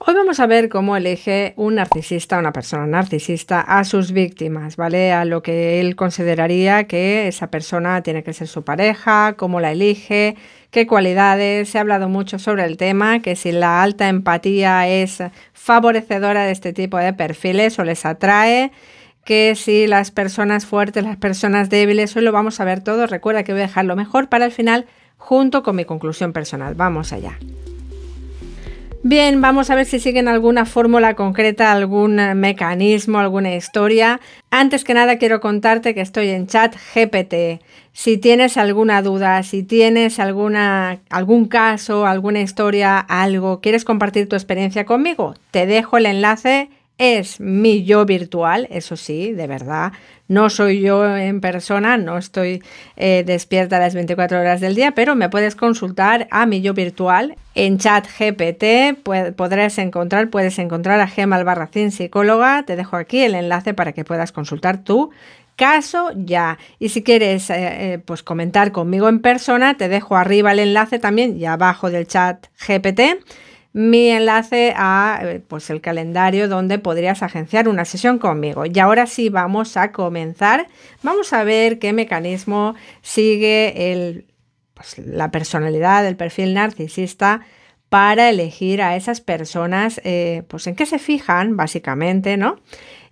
Hoy vamos a ver cómo elige un narcisista, una persona narcisista, a sus víctimas, ¿vale? A lo que él consideraría que esa persona tiene que ser su pareja, cómo la elige, qué cualidades. Se ha hablado mucho sobre el tema, que si la alta empatía es favorecedora de este tipo de perfiles o les atrae, que si las personas fuertes, las personas débiles, hoy lo vamos a ver todo. Recuerda que voy a dejar lo mejor para el final junto con mi conclusión personal. Vamos allá. Bien, vamos a ver si siguen alguna fórmula concreta, algún eh, mecanismo, alguna historia. Antes que nada quiero contarte que estoy en chat GPT. Si tienes alguna duda, si tienes alguna, algún caso, alguna historia, algo, quieres compartir tu experiencia conmigo, te dejo el enlace es mi yo virtual, eso sí, de verdad. No soy yo en persona, no estoy eh, despierta las 24 horas del día, pero me puedes consultar a mi yo virtual en chat GPT. podrás encontrar, puedes encontrar a Gemma Albarracín, psicóloga. Te dejo aquí el enlace para que puedas consultar tu caso ya. Y si quieres eh, eh, pues comentar conmigo en persona, te dejo arriba el enlace también y abajo del chat GPT mi enlace a eh, pues, el calendario donde podrías agenciar una sesión conmigo. Y ahora sí vamos a comenzar. Vamos a ver qué mecanismo sigue pues, la personalidad, del perfil narcisista para elegir a esas personas, eh, pues en qué se fijan básicamente, ¿no?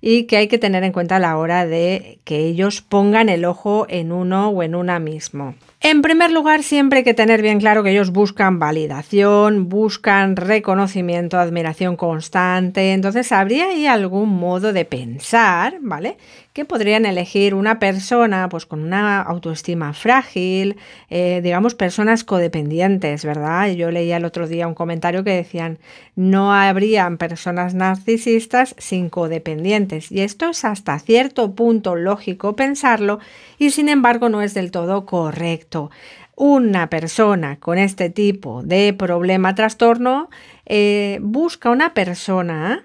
Y que hay que tener en cuenta a la hora de que ellos pongan el ojo en uno o en una mismo. En primer lugar, siempre hay que tener bien claro que ellos buscan validación, buscan reconocimiento, admiración constante. Entonces, habría ahí algún modo de pensar, ¿vale? Que podrían elegir una persona, pues con una autoestima frágil, eh, digamos, personas codependientes, ¿verdad? Yo leía el otro día un comentario que decían, no habrían personas narcisistas sin codependientes. Y esto es hasta cierto punto lógico pensarlo y sin embargo no es del todo correcto una persona con este tipo de problema, trastorno, eh, busca una persona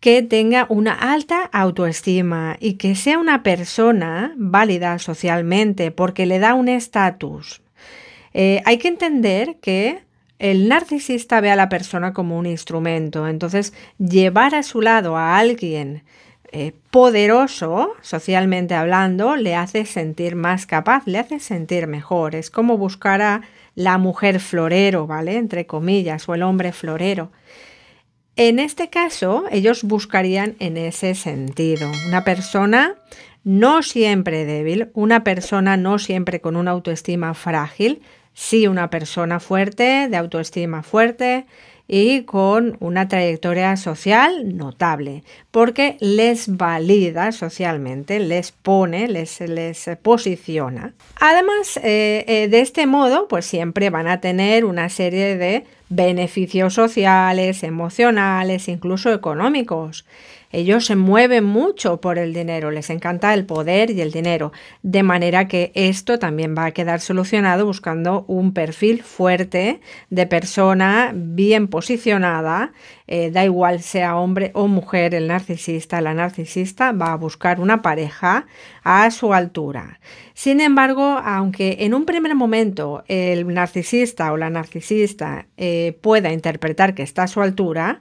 que tenga una alta autoestima y que sea una persona válida socialmente porque le da un estatus. Eh, hay que entender que el narcisista ve a la persona como un instrumento, entonces llevar a su lado a alguien eh, poderoso, socialmente hablando, le hace sentir más capaz, le hace sentir mejor. Es como buscar a la mujer florero, ¿vale? Entre comillas, o el hombre florero. En este caso, ellos buscarían en ese sentido. Una persona no siempre débil, una persona no siempre con una autoestima frágil, sí una persona fuerte, de autoestima fuerte, y con una trayectoria social notable, porque les valida socialmente, les pone, les, les posiciona. Además, eh, eh, de este modo, pues siempre van a tener una serie de beneficios sociales, emocionales, incluso económicos. Ellos se mueven mucho por el dinero, les encanta el poder y el dinero, de manera que esto también va a quedar solucionado buscando un perfil fuerte de persona bien posicionada eh, da igual sea hombre o mujer, el narcisista, la narcisista va a buscar una pareja a su altura. Sin embargo, aunque en un primer momento el narcisista o la narcisista eh, pueda interpretar que está a su altura,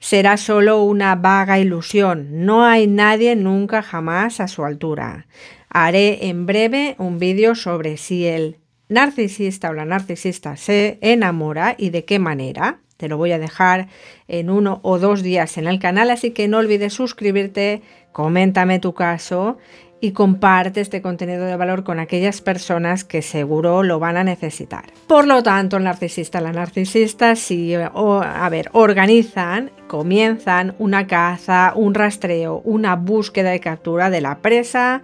será solo una vaga ilusión. No hay nadie nunca jamás a su altura. Haré en breve un vídeo sobre si el narcisista o la narcisista se enamora y de qué manera. Te lo voy a dejar en uno o dos días en el canal, así que no olvides suscribirte, coméntame tu caso y comparte este contenido de valor con aquellas personas que seguro lo van a necesitar. Por lo tanto, el narcisista, la narcisista, si a ver, organizan, comienzan una caza, un rastreo, una búsqueda y captura de la presa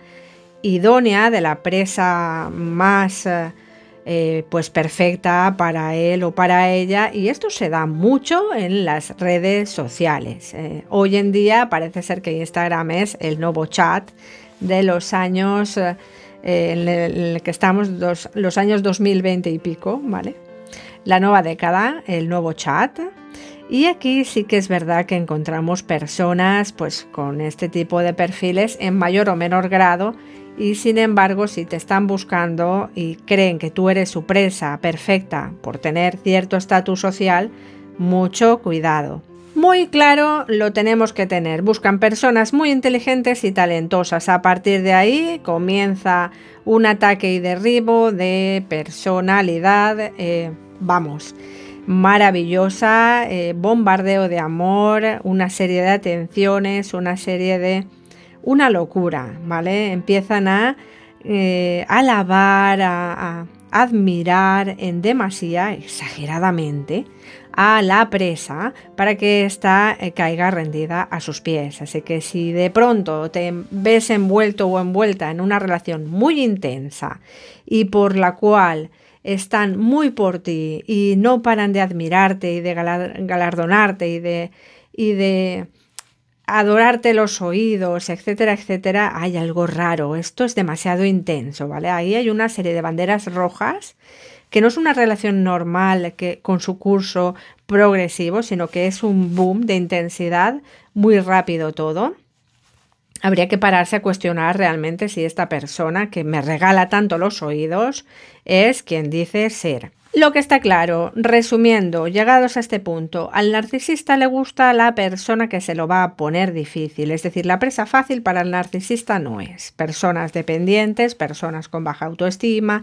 idónea, de la presa más eh, eh, pues perfecta para él o para ella y esto se da mucho en las redes sociales. Eh, hoy en día parece ser que Instagram es el nuevo chat de los años eh, en el que estamos, los años 2020 y pico, ¿vale? La nueva década, el nuevo chat. Y aquí sí que es verdad que encontramos personas pues con este tipo de perfiles en mayor o menor grado y sin embargo si te están buscando y creen que tú eres su presa perfecta por tener cierto estatus social, mucho cuidado. Muy claro lo tenemos que tener. Buscan personas muy inteligentes y talentosas. A partir de ahí comienza un ataque y derribo de personalidad. Eh, vamos maravillosa, eh, bombardeo de amor, una serie de atenciones, una serie de... una locura, ¿vale? Empiezan a eh, alabar, a, a admirar en demasía, exageradamente, a la presa para que ésta eh, caiga rendida a sus pies. Así que si de pronto te ves envuelto o envuelta en una relación muy intensa y por la cual están muy por ti y no paran de admirarte y de galardonarte y de, y de adorarte los oídos, etcétera, etcétera, hay algo raro, esto es demasiado intenso, ¿vale? Ahí hay una serie de banderas rojas que no es una relación normal que, con su curso progresivo, sino que es un boom de intensidad, muy rápido todo habría que pararse a cuestionar realmente si esta persona que me regala tanto los oídos es quien dice ser. Lo que está claro, resumiendo, llegados a este punto, al narcisista le gusta la persona que se lo va a poner difícil, es decir, la presa fácil para el narcisista no es. Personas dependientes, personas con baja autoestima,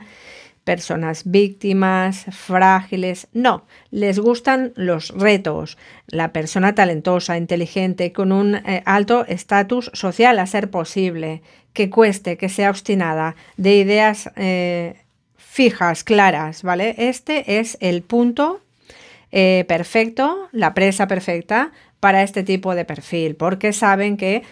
personas víctimas, frágiles. No, les gustan los retos. La persona talentosa, inteligente, con un eh, alto estatus social a ser posible, que cueste, que sea obstinada, de ideas eh, fijas, claras, ¿vale? Este es el punto eh, perfecto, la presa perfecta para este tipo de perfil, porque saben que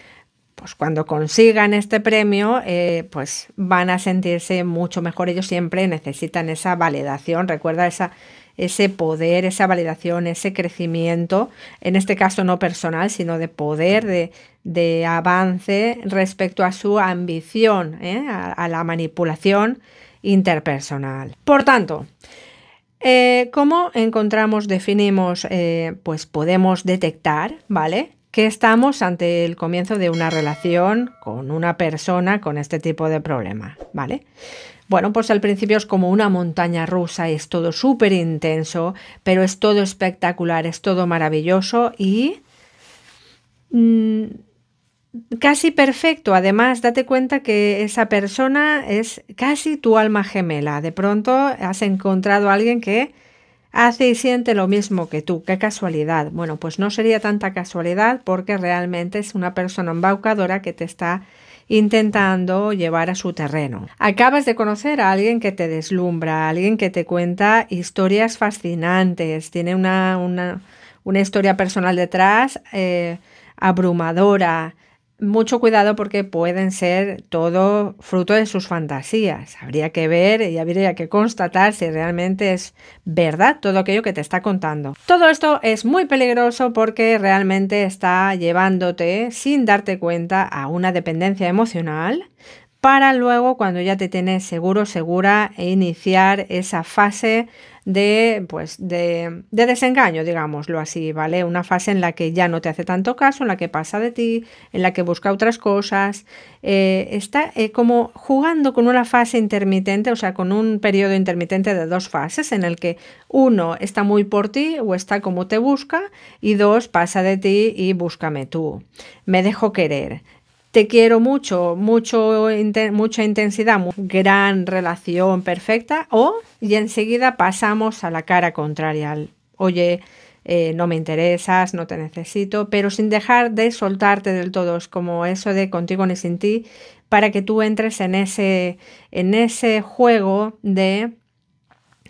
pues cuando consigan este premio, eh, pues van a sentirse mucho mejor. Ellos siempre necesitan esa validación, recuerda esa, ese poder, esa validación, ese crecimiento, en este caso no personal, sino de poder, de, avance respecto a su ambición, ¿eh? a, la manipulación interpersonal. Por tanto, eh, ¿cómo encontramos, definimos, pues podemos detectar, ¿vale? que estamos ante el comienzo de una relación con una persona con este tipo de problema, ¿vale? Bueno, pues al principio es como una montaña rusa, es todo súper intenso, pero es todo espectacular, es todo maravilloso y mm, casi perfecto. Además, date cuenta que esa persona es casi tu alma gemela. De pronto has encontrado a alguien que hace y siente lo mismo que tú. ¡Qué casualidad! Bueno, pues no sería tanta casualidad porque realmente es una persona embaucadora que te está intentando llevar a su terreno. Acabas de conocer a alguien que te deslumbra, a alguien que te cuenta historias fascinantes, tiene una, historia personal detrás eh, abrumadora, mucho cuidado porque pueden ser todo fruto de sus fantasías. Habría que ver y habría que constatar si realmente es verdad todo aquello que te está contando. Todo esto es muy peligroso porque realmente está llevándote sin darte cuenta a una dependencia emocional para luego cuando ya te tienes seguro, segura, e iniciar esa fase de, pues, de, de desengaño, digámoslo así, ¿vale? Una fase en la que ya no te hace tanto caso, en la que pasa de ti, en la que busca otras cosas. Eh, está eh, como jugando con una fase intermitente, o sea, con un periodo intermitente de dos fases, en el que uno está muy por ti o está como te busca, y dos pasa de ti y búscame tú. Me dejo querer te quiero mucho, mucho mucha intensidad, gran relación perfecta. O y enseguida pasamos a la cara contraria. Oye, eh, no me interesas, no te necesito, pero sin dejar de soltarte del todo. Es como eso de contigo ni sin ti, para que tú entres en ese, en ese juego de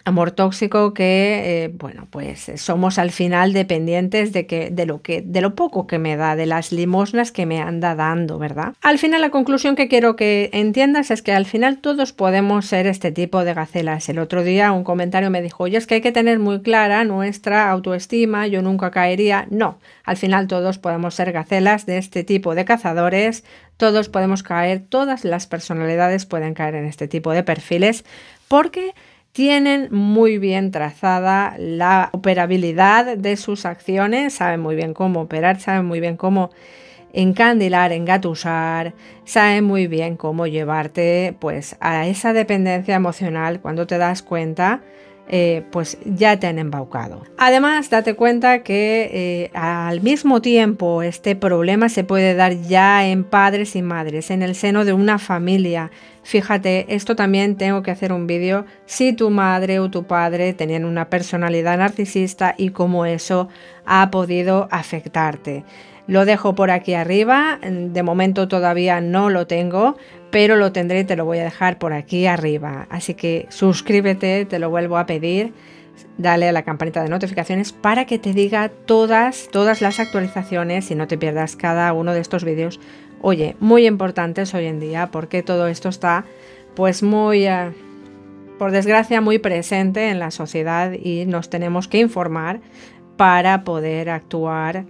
amor tóxico que, eh, bueno, pues eh, somos al final dependientes de, que, de, lo que, de lo poco que me da, de las limosnas que me anda dando, ¿verdad? Al final la conclusión que quiero que entiendas es que al final todos podemos ser este tipo de gacelas. El otro día un comentario me dijo, oye, es que hay que tener muy clara nuestra autoestima, yo nunca caería. No, al final todos podemos ser gacelas de este tipo de cazadores, todos podemos caer, todas las personalidades pueden caer en este tipo de perfiles porque tienen muy bien trazada la operabilidad de sus acciones, saben muy bien cómo operar, saben muy bien cómo encandilar, engatusar, saben muy bien cómo llevarte pues a esa dependencia emocional cuando te das cuenta eh, pues ya te han embaucado. Además, date cuenta que eh, al mismo tiempo este problema se puede dar ya en padres y madres, en el seno de una familia. Fíjate, esto también tengo que hacer un vídeo si tu madre o tu padre tenían una personalidad narcisista y cómo eso ha podido afectarte. Lo dejo por aquí arriba, de momento todavía no lo tengo, pero lo tendré y te lo voy a dejar por aquí arriba. Así que suscríbete, te lo vuelvo a pedir. Dale a la campanita de notificaciones para que te diga todas, todas las actualizaciones y no te pierdas cada uno de estos vídeos. Oye, muy importantes hoy en día porque todo esto está pues muy, eh, por desgracia, muy presente en la sociedad y nos tenemos que informar para poder actuar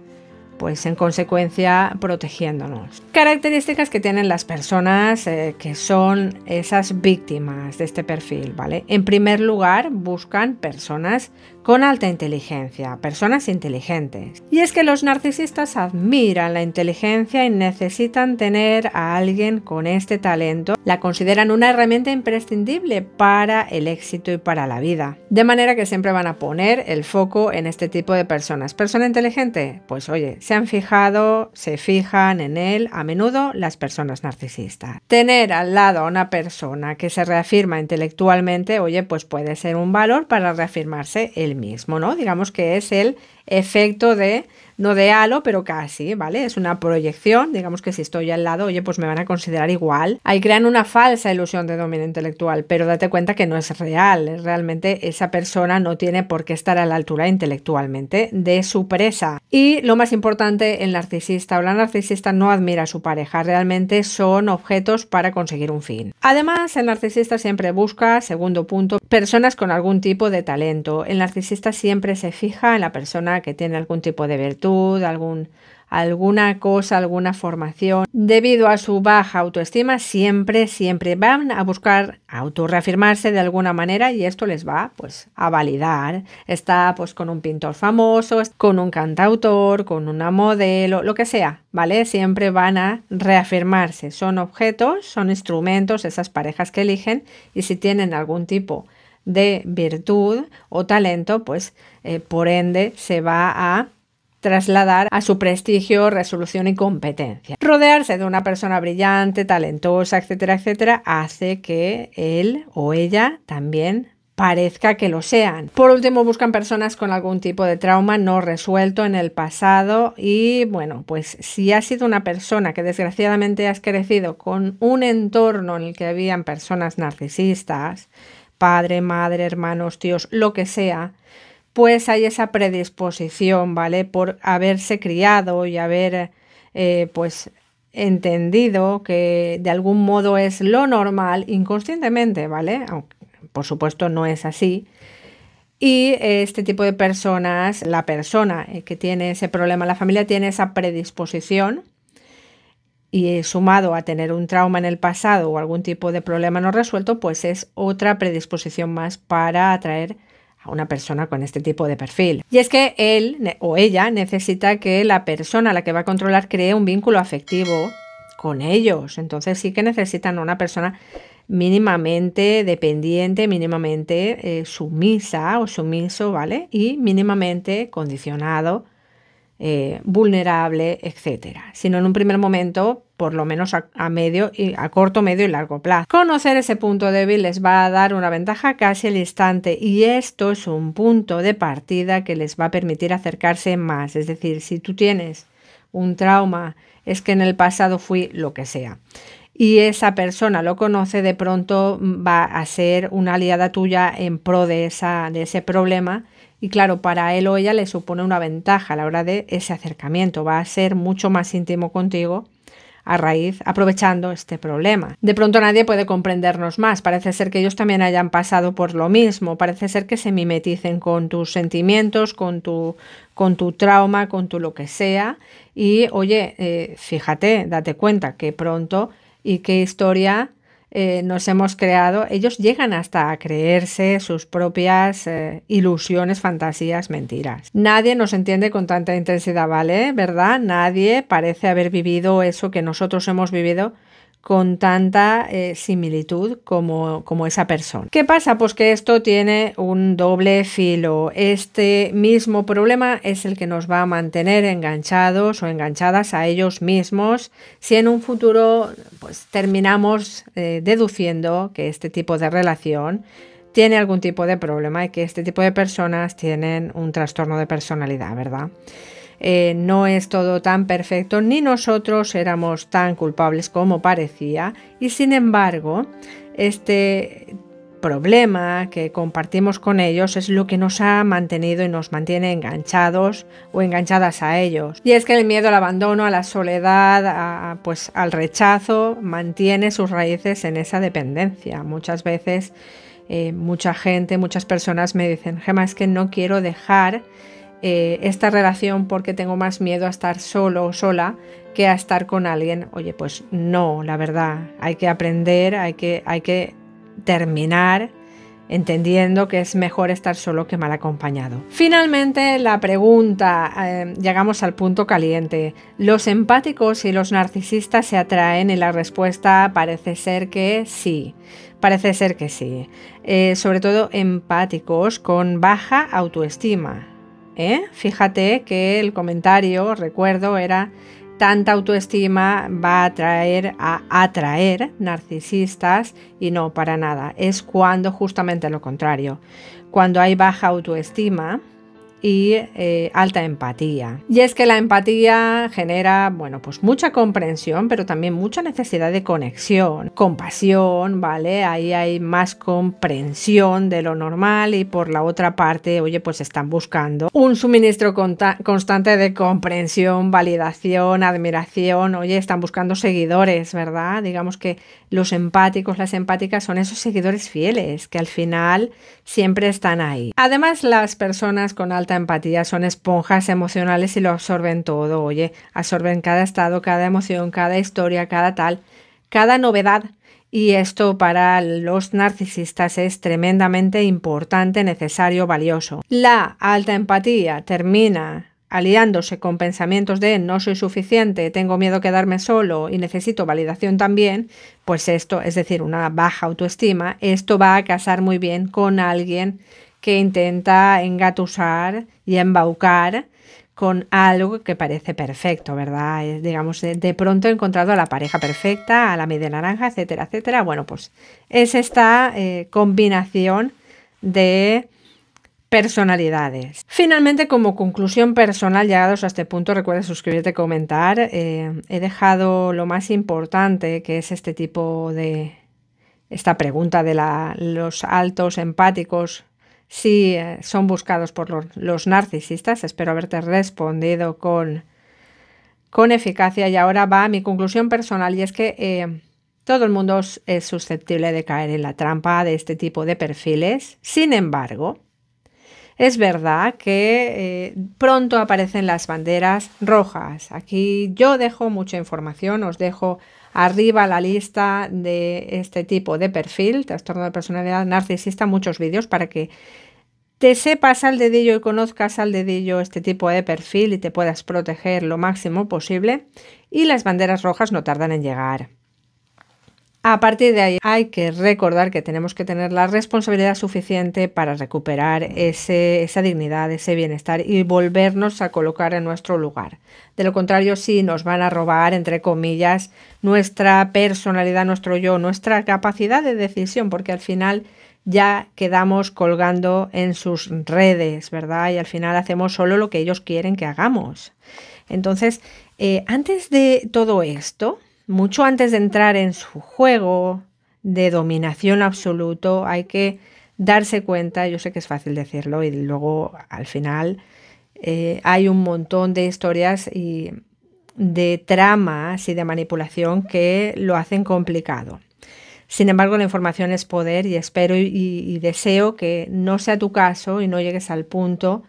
pues en consecuencia protegiéndonos. Características que tienen las personas eh, que son esas víctimas de este perfil, ¿vale? En primer lugar, buscan personas con alta inteligencia, personas inteligentes. Y es que los narcisistas admiran la inteligencia y necesitan tener a alguien con este talento. La consideran una herramienta imprescindible para el éxito y para la vida. De manera que siempre van a poner el foco en este tipo de personas. Persona inteligente, pues oye, se han fijado, se fijan en él a menudo las personas narcisistas. Tener al lado a una persona que se reafirma intelectualmente, oye, pues puede ser un valor para reafirmarse el mismo, ¿no? Digamos que es el efecto de no de halo, pero casi, ¿vale? Es una proyección, digamos que si estoy al lado, oye, pues me van a considerar igual. Ahí crean una falsa ilusión de dominio intelectual, pero date cuenta que no es real, realmente esa persona no tiene por qué estar a la altura intelectualmente de su presa. Y lo más importante, el narcisista o la narcisista no admira a su pareja, realmente son objetos para conseguir un fin. Además, el narcisista siempre busca, segundo punto, personas con algún tipo de talento. El narcisista siempre se fija en la persona que tiene algún tipo de virtud algún, alguna cosa, alguna formación. Debido a su baja autoestima, siempre, siempre van a buscar autorreafirmarse de alguna manera y esto les va pues a validar. Está pues con un pintor famoso, con un cantautor, con una modelo, lo que sea, ¿vale? Siempre van a reafirmarse. Son objetos, son instrumentos, esas parejas que eligen y si tienen algún tipo de virtud o talento, pues eh, por ende se va a trasladar a su prestigio, resolución y competencia. Rodearse de una persona brillante, talentosa, etcétera, etcétera, hace que él o ella también parezca que lo sean. Por último, buscan personas con algún tipo de trauma no resuelto en el pasado y bueno, pues si has sido una persona que desgraciadamente has crecido con un entorno en el que habían personas narcisistas, padre, madre, hermanos, tíos, lo que sea, pues hay esa predisposición, ¿vale? Por haberse criado y haber, eh, pues, entendido que de algún modo es lo normal inconscientemente, ¿vale? Aunque, por supuesto, no es así. Y este tipo de personas, la persona eh, que tiene ese problema, la familia tiene esa predisposición y sumado a tener un trauma en el pasado o algún tipo de problema no resuelto, pues es otra predisposición más para atraer a una persona con este tipo de perfil. Y es que él o ella necesita que la persona a la que va a controlar cree un vínculo afectivo con ellos. Entonces sí que necesitan una persona mínimamente dependiente, mínimamente eh, sumisa o sumiso, ¿vale? Y mínimamente condicionado eh, vulnerable, etcétera, sino en un primer momento, por lo menos a, medio y a corto, medio y largo plazo. Conocer ese punto débil les va a dar una ventaja casi al instante y esto es un punto de partida que les va a permitir acercarse más. Es decir, si tú tienes un trauma, es que en el pasado fui lo que sea. Y esa persona lo conoce, de pronto va a ser una aliada tuya en pro de, esa, de ese problema y claro, para él o ella le supone una ventaja a la hora de ese acercamiento, va a ser mucho más íntimo contigo a raíz, aprovechando este problema. De pronto nadie puede comprendernos más, parece ser que ellos también hayan pasado por lo mismo, parece ser que se mimeticen con tus sentimientos, con tu, con tu trauma, con tu lo que sea, y oye, eh, fíjate, date cuenta que pronto y qué historia eh, nos hemos creado, ellos llegan hasta a creerse sus propias eh, ilusiones, fantasías, mentiras. Nadie nos entiende con tanta intensidad, ¿vale? ¿Verdad? Nadie parece haber vivido eso que nosotros hemos vivido con tanta eh, similitud como, esa persona. ¿Qué pasa? Pues que esto tiene un doble filo. Este mismo problema es el que nos va a mantener enganchados o enganchadas a ellos mismos si en un futuro pues, terminamos eh, deduciendo que este tipo de relación tiene algún tipo de problema y que este tipo de personas tienen un trastorno de personalidad, ¿verdad? Eh, no es todo tan perfecto, ni nosotros éramos tan culpables como parecía, y sin embargo, este problema que compartimos con ellos es lo que nos ha mantenido y nos mantiene enganchados o enganchadas a ellos. Y es que el miedo al abandono, a la soledad, pues al rechazo, mantiene sus raíces en esa dependencia. Muchas veces eh, mucha gente, muchas personas me dicen, Gemma, es que no quiero dejar eh, esta relación porque tengo más miedo a estar solo o sola que a estar con alguien. Oye, pues no, la verdad, hay que aprender, hay que, hay que terminar entendiendo que es mejor estar solo que mal acompañado. Finalmente, la pregunta, eh, llegamos al punto caliente. ¿Los empáticos y los narcisistas se atraen? Y la respuesta parece ser que sí. Parece ser que sí. Eh, sobre todo empáticos con baja autoestima ¿eh? Fíjate que el comentario, recuerdo, era tanta autoestima va a atraer a atraer narcisistas y no para nada. Es cuando justamente lo contrario. Cuando hay baja autoestima, y eh, alta empatía. Y es que la empatía genera, bueno, pues mucha comprensión, pero también mucha necesidad de conexión, compasión, ¿vale? Ahí hay más comprensión de lo normal y por la otra parte, oye, pues están buscando un suministro constante de comprensión, validación, admiración, oye, están buscando seguidores, ¿verdad? Digamos que los empáticos, las empáticas son esos seguidores fieles que al final siempre están ahí. Además, las personas con alta empatía, son esponjas emocionales y lo absorben todo, oye, absorben cada estado, cada emoción, cada historia, cada tal, cada novedad. Y esto para los narcisistas es tremendamente importante, necesario, valioso. La alta empatía termina aliándose con pensamientos de no soy suficiente, tengo miedo a quedarme solo y necesito validación también, pues esto, es decir, una baja autoestima, esto va a casar muy bien con alguien que intenta engatusar y embaucar con algo que parece perfecto, ¿verdad? digamos, de, pronto he encontrado a la pareja perfecta, a la media naranja, etcétera, etcétera. Bueno, pues es esta eh, combinación de personalidades. Finalmente, como conclusión personal, llegados a este punto, recuerda suscribirte, comentar. Eh, he dejado lo más importante, que es este tipo de, esta pregunta de los altos empáticos si eh, son buscados por los, narcisistas. Espero haberte respondido con, con, eficacia y ahora va a mi conclusión personal y es que eh, todo el mundo es susceptible de caer en la trampa de este tipo de perfiles. Sin embargo, es verdad que eh, pronto aparecen las banderas rojas. Aquí yo dejo mucha información, os dejo arriba la lista de este tipo de perfil, trastorno de personalidad narcisista, muchos vídeos para que te sepas al dedillo y conozcas al dedillo este tipo de perfil y te puedas proteger lo máximo posible. Y las banderas rojas no tardan en llegar. A partir de ahí, hay que recordar que tenemos que tener la responsabilidad suficiente para recuperar esa dignidad, ese bienestar y volvernos a colocar en nuestro lugar. De lo contrario, sí nos van a robar, entre comillas, nuestra personalidad, nuestro yo, nuestra capacidad de decisión, porque al final ya quedamos colgando en sus redes, ¿verdad? Y al final hacemos solo lo que ellos quieren que hagamos. Entonces, eh, antes de todo esto, mucho antes de entrar en su juego de dominación absoluto, hay que darse cuenta, yo sé que es fácil decirlo y luego al final eh, hay un montón de historias y de tramas y de manipulación que lo hacen complicado. Sin embargo, la información es poder y espero y deseo que no sea tu caso y no llegues al punto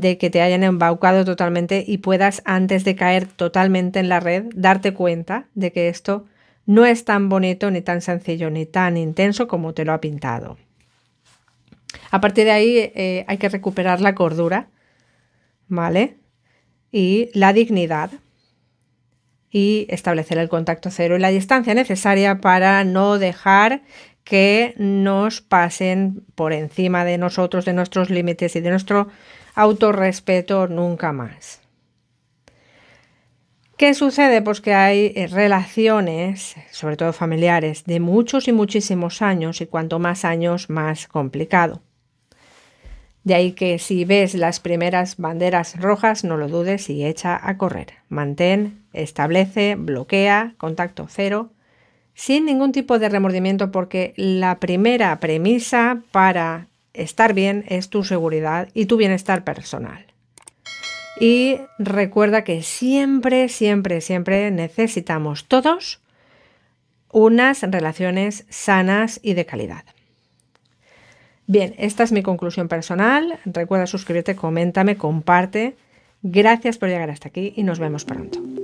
de que te hayan embaucado totalmente y puedas antes de caer totalmente en la red darte cuenta de que esto no es tan bonito, ni tan sencillo, ni tan intenso como te lo ha pintado. A partir de ahí eh, hay que recuperar la cordura, ¿vale? Y la dignidad. Y establecer el contacto cero y la distancia necesaria para no dejar que nos pasen por encima de nosotros, de nuestros límites y de nuestro autorrespeto nunca más. ¿Qué sucede? Pues que hay eh, relaciones, sobre todo familiares, de muchos y muchísimos años y cuanto más años más complicado. De ahí que si ves las primeras banderas rojas, no lo dudes y echa a correr. Mantén, establece, bloquea, contacto cero, sin ningún tipo de remordimiento porque la primera premisa para estar bien es tu seguridad y tu bienestar personal. Y recuerda que siempre, siempre, siempre necesitamos todos unas relaciones sanas y de calidad. Bien, esta es mi conclusión personal. Recuerda suscribirte, coméntame, comparte. Gracias por llegar hasta aquí y nos vemos pronto.